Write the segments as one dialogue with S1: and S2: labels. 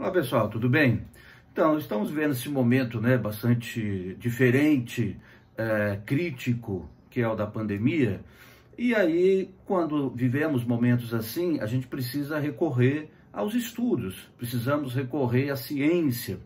S1: Olá pessoal, tudo bem? Então, estamos vendo esse momento né, bastante diferente, é, crítico, que é o da pandemia. E aí, quando vivemos momentos assim, a gente precisa recorrer aos estudos, precisamos recorrer à ciência.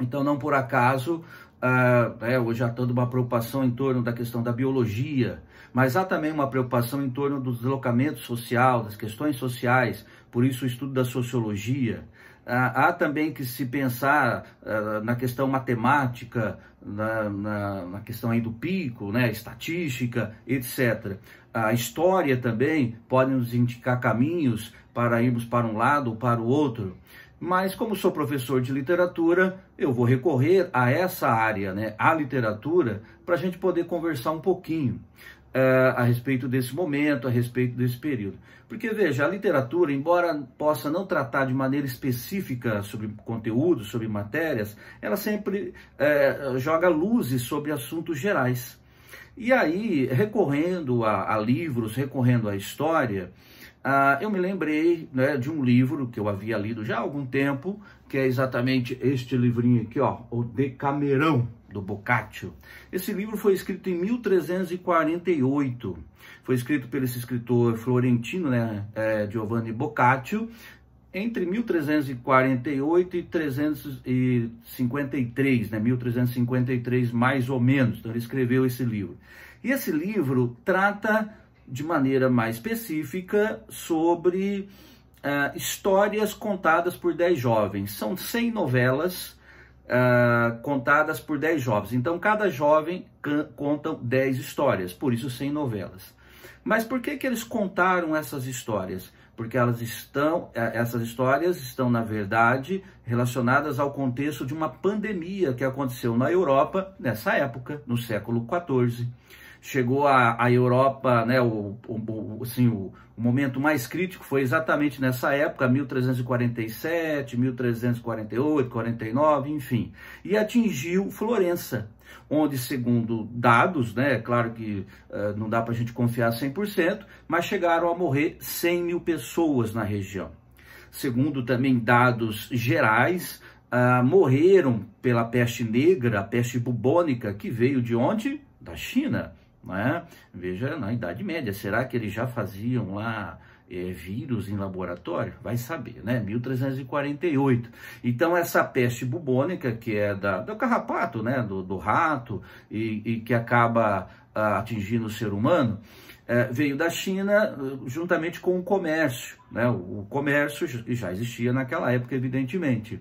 S1: Então, não por acaso, é, né, hoje há toda uma preocupação em torno da questão da biologia, mas há também uma preocupação em torno do deslocamento social, das questões sociais, por isso o estudo da sociologia. Ah, há também que se pensar ah, na questão matemática, na, na, na, questão aí do pico, né, estatística, etc. A história também pode nos indicar caminhos para irmos para um lado ou para o outro. Mas como sou professor de literatura, eu vou recorrer a essa área, né, a literatura, para a gente poder conversar um pouquinho uh, a respeito desse momento, a respeito desse período. Porque, veja, a literatura, embora possa não tratar de maneira específica sobre conteúdos, sobre matérias, ela sempre uh, joga luzes sobre assuntos gerais. E aí, recorrendo a, a livros, recorrendo à história, ah, eu me lembrei né, de um livro que eu havia lido já há algum tempo, que é exatamente este livrinho aqui, ó, o Decamerão, do Boccaccio. Esse livro foi escrito em 1348. Foi escrito pelo esse escritor florentino, né, é, Giovanni Boccaccio, entre 1348 e 353, né, 1353 mais ou menos. Então ele escreveu esse livro. E esse livro trata de maneira mais específica sobre uh, histórias contadas por 10 jovens. São 100 novelas uh, contadas por 10 jovens. Então, cada jovem conta 10 histórias, por isso 100 novelas. Mas por que, que eles contaram essas histórias? Porque elas estão, eh, essas histórias estão, na verdade, relacionadas ao contexto de uma pandemia que aconteceu na Europa nessa época, no século XIV chegou à Europa, né, o, o, assim, o, o momento mais crítico foi exatamente nessa época, 1347, 1348, 49, enfim, e atingiu Florença, onde, segundo dados, né, claro que uh, não dá para a gente confiar 100%, mas chegaram a morrer 100 mil pessoas na região. Segundo também dados gerais, uh, morreram pela peste negra, a peste bubônica, que veio de onde? Da China. Né? Veja, na Idade Média, será que eles já faziam lá é, vírus em laboratório? Vai saber, né? 1348. Então, essa peste bubônica, que é da, do carrapato, né? do, do rato, e, e que acaba a, ah, atingindo o ser humano, é, veio da China eh, juntamente com o comércio. Né? O, o comércio já existia naquela época, evidentemente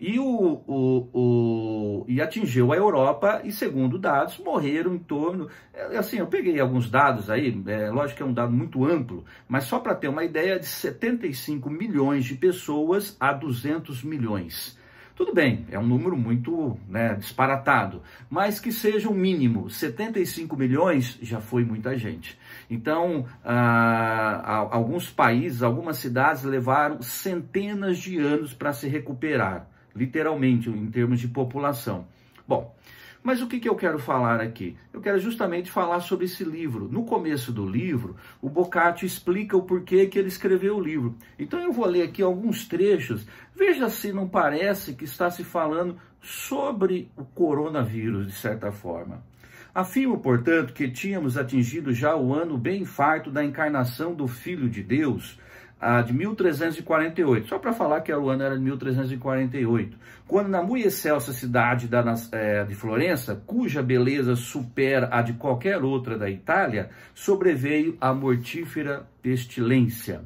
S1: e, o, o, o, e atingiu a Europa e, segundo dados, morreram em torno. É, assim, eu peguei alguns dados aí, é, lógico que é um dado muito amplo, mas só para ter uma ideia, de 75 milhões de pessoas a 200 milhões. Tudo bem, é um número muito né, disparatado, mas que seja o um mínimo. 75 milhões já foi muita gente. Então, ah, alguns países, algumas cidades levaram centenas de anos para se recuperar literalmente, em termos de população. Bom, mas o que, que eu quero falar aqui? Eu quero justamente falar sobre esse livro. No começo do livro, o Boccaccio explica o porquê que ele escreveu o livro. Então eu vou ler aqui alguns trechos. Veja se não parece que está se falando sobre o coronavírus, de certa forma. Afirmo, portanto, que tínhamos atingido já o ano bem farto da encarnação do Filho de Deus, a de 1348, só para falar que o ano era de 1348, quando na muito excelsa cidade da, é, de Florença, cuja beleza supera a de qualquer outra da Itália, sobreveio a mortífera pestilência.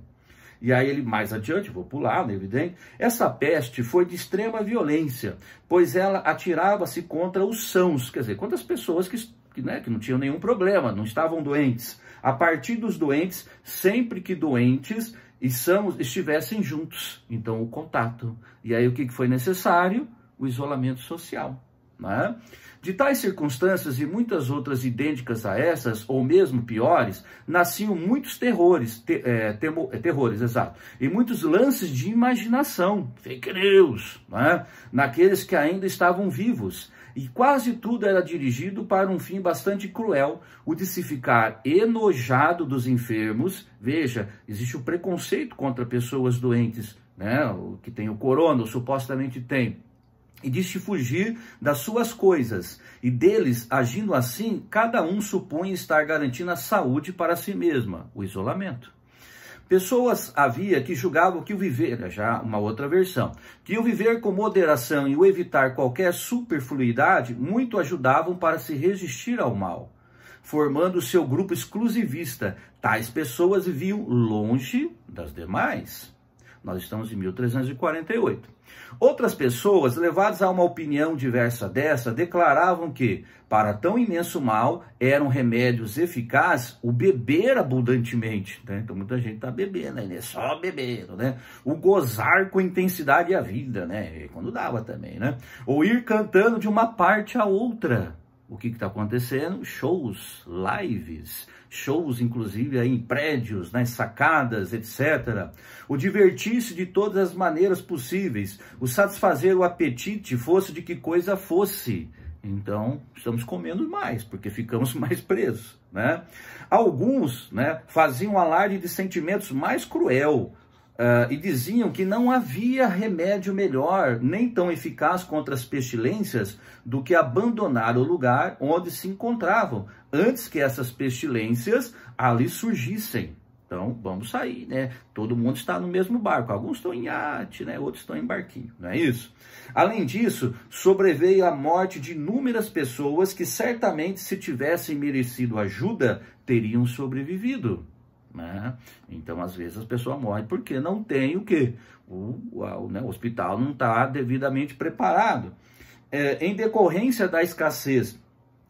S1: E aí ele mais adiante, vou pular, né, evidente, essa peste foi de extrema violência, pois ela atirava-se contra os sãos, quer dizer, contra as pessoas que, que, né, que não tinham nenhum problema, não estavam doentes. A partir dos doentes, sempre que doentes, estamos, estivessem juntos. Então, o contato. E aí, o que foi necessário? O isolamento social. É? De tais circunstâncias e muitas outras idênticas a essas, ou mesmo piores, nasciam muitos terrores, te, é, temo, é, terrores, exato, e muitos lances de imaginação, fake news, é? naqueles que ainda estavam vivos, e quase tudo era dirigido para um fim bastante cruel, o de se ficar enojado dos enfermos. Veja, existe o preconceito contra pessoas doentes, né, o que tem o corona, ou supostamente tem e de se fugir das suas coisas, e deles, agindo assim, cada um supõe estar garantindo a saúde para si mesma, o isolamento. Pessoas havia que julgavam que o viver, já uma outra versão, que o viver com moderação e o evitar qualquer superfluidade muito ajudavam para se resistir ao mal. Formando seu grupo exclusivista, tais pessoas viviam longe das demais. Nós estamos em 1348. Outras pessoas, levadas a uma opinião diversa dessa, declaravam que, para tão imenso mal, eram remédios eficazes o beber abundantemente. Né? Então, muita gente está bebendo aí, né? só bebendo, né? O gozar com intensidade a vida, né? Quando dava também, né? Ou ir cantando de uma parte a outra o que está acontecendo? Shows, lives, shows inclusive aí em prédios, nas né, sacadas, etc. O divertir-se de todas as maneiras possíveis, o satisfazer o apetite, fosse de que coisa fosse. Então, estamos comendo mais, porque ficamos mais presos, né? Alguns, né, faziam alarde de sentimentos mais cruel, Uh, e diziam que não havia remédio melhor, nem tão eficaz contra as pestilências, do que abandonar o lugar onde se encontravam, antes que essas pestilências ali surgissem. Então, vamos sair, né? Todo mundo está no mesmo barco. Alguns estão em iate, né? Outros estão em barquinho, não é isso? Além disso, sobreveio a morte de inúmeras pessoas que certamente, se tivessem merecido ajuda, teriam sobrevivido. Né? Então, às vezes, a pessoa morre porque não tem o quê? O, o, né, o hospital não está devidamente preparado. É, em decorrência da escassez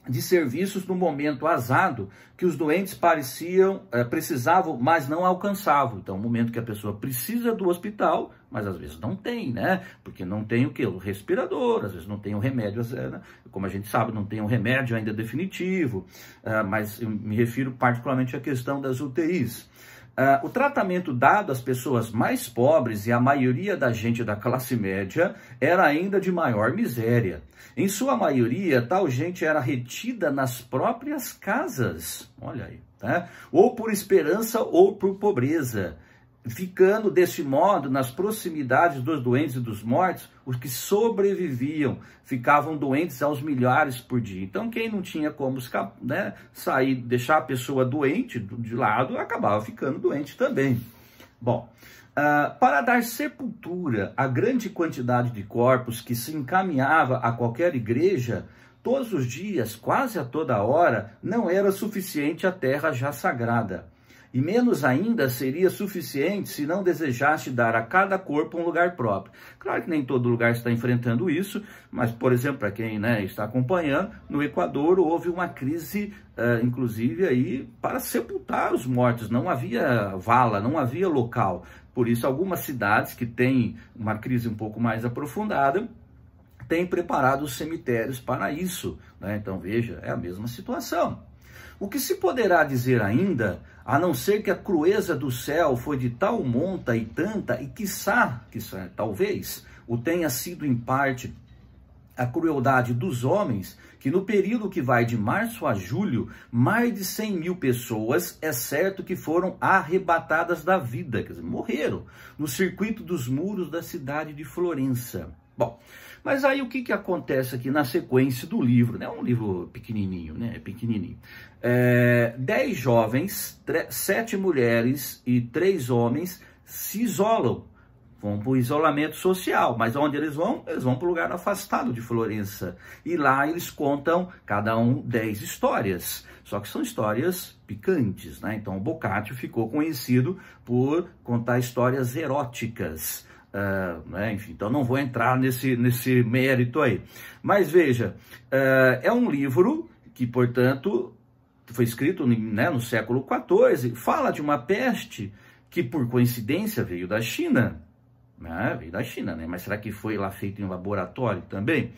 S1: de serviços no momento azado que os doentes pareciam eh, precisavam, mas não alcançavam. Então, o é momento que a pessoa precisa do hospital, mas às vezes não tem, né? Porque não tem o que? O respirador, às vezes não tem o um remédio, né? como a gente sabe, não tem o remédio ainda definitivo, ah, mas eu me refiro particularmente à questão das UTIs. Uh, o tratamento dado às pessoas mais pobres e à maioria da gente da classe média era ainda de maior miséria. Em sua maioria, tal gente era retida nas próprias casas, olha aí, tá? ou por esperança ou por pobreza ficando desse modo nas proximidades dos doentes e dos mortos, os que sobreviviam ficavam doentes aos milhares por dia. Então, quem não tinha como né, sair, deixar a pessoa doente de lado, acabava ficando doente também. Bom, uh, para dar sepultura à grande quantidade de corpos que se encaminhava a qualquer igreja, todos os dias, quase a toda hora, não era suficiente a terra já sagrada e menos ainda seria suficiente se não desejasse dar a cada corpo um lugar próprio. Claro que nem todo lugar está enfrentando isso, mas, por exemplo, para quem né, está acompanhando, no Equador houve uma crise, uh, inclusive, aí, para sepultar os mortos. Não havia vala, não havia local. Por isso, algumas cidades que têm uma crise um pouco mais aprofundada têm preparado os cemitérios para isso. Né? Então, veja, é a mesma situação. O que se poderá dizer ainda, a não ser que a crueza do céu foi de tal monta e tanta, e quiçá, quiçá talvez, o tenha sido em parte a crueldade dos homens, que no período que vai de março a julho, mais de 100 mil pessoas, é certo que foram arrebatadas da vida, quer dizer, morreram, no circuito dos muros da cidade de Florença. Bom, mas aí o que, que acontece aqui na sequência do livro? Né? É né? um livro pequenininho, né? É pequenininho. É, dez jovens, sete mulheres e três homens se isolam, vão para o isolamento social. Mas onde eles vão? Eles vão para um lugar afastado de Florença. E lá eles contam, cada um, dez histórias. Só que são histórias picantes, né? Então, Boccaccio ficou conhecido por contar histórias eróticas. Uh, né? Enfim, então não vou entrar nesse, nesse mérito aí. Mas veja, uh, é um livro que, portanto, foi escrito né, no século XIV, fala de uma peste que, por coincidência, veio da China. Né? Veio da China, né? Mas será que foi lá feito em laboratório também?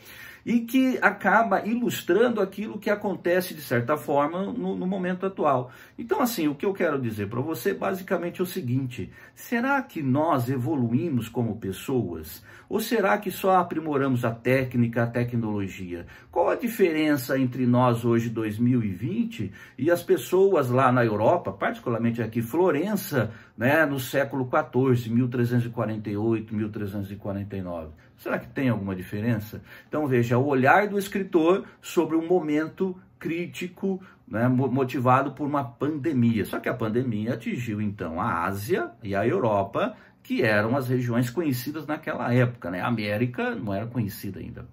S1: e que acaba ilustrando aquilo que acontece, de certa forma, no, no momento atual. Então, assim, o que eu quero dizer para você basicamente é o seguinte: será que nós evoluímos como pessoas? Ou será que só aprimoramos a técnica, a tecnologia? Qual a diferença entre nós hoje, 2020, e as pessoas lá na Europa, particularmente aqui, Florença, né, no século XIV, 1348, 1349? Será que tem alguma diferença? Então veja, o olhar do escritor sobre um momento crítico, né, motivado por uma pandemia. Só que a pandemia atingiu então a Ásia e a Europa, que eram as regiões conhecidas naquela época. Né? A América não era conhecida ainda.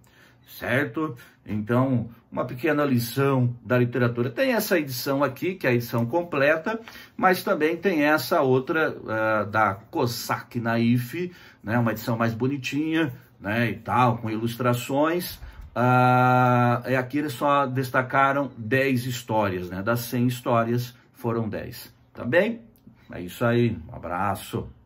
S1: Certo? Então, uma pequena lição da literatura. Tem essa edição aqui, que é a edição completa, mas também tem essa outra uh, da Cossack Naif, né? uma edição mais bonitinha, né, e tal, com ilustrações. Ah, é aqui eles só destacaram 10 histórias, né? Das 100 histórias, foram 10. Tá bem? É isso aí. Um abraço.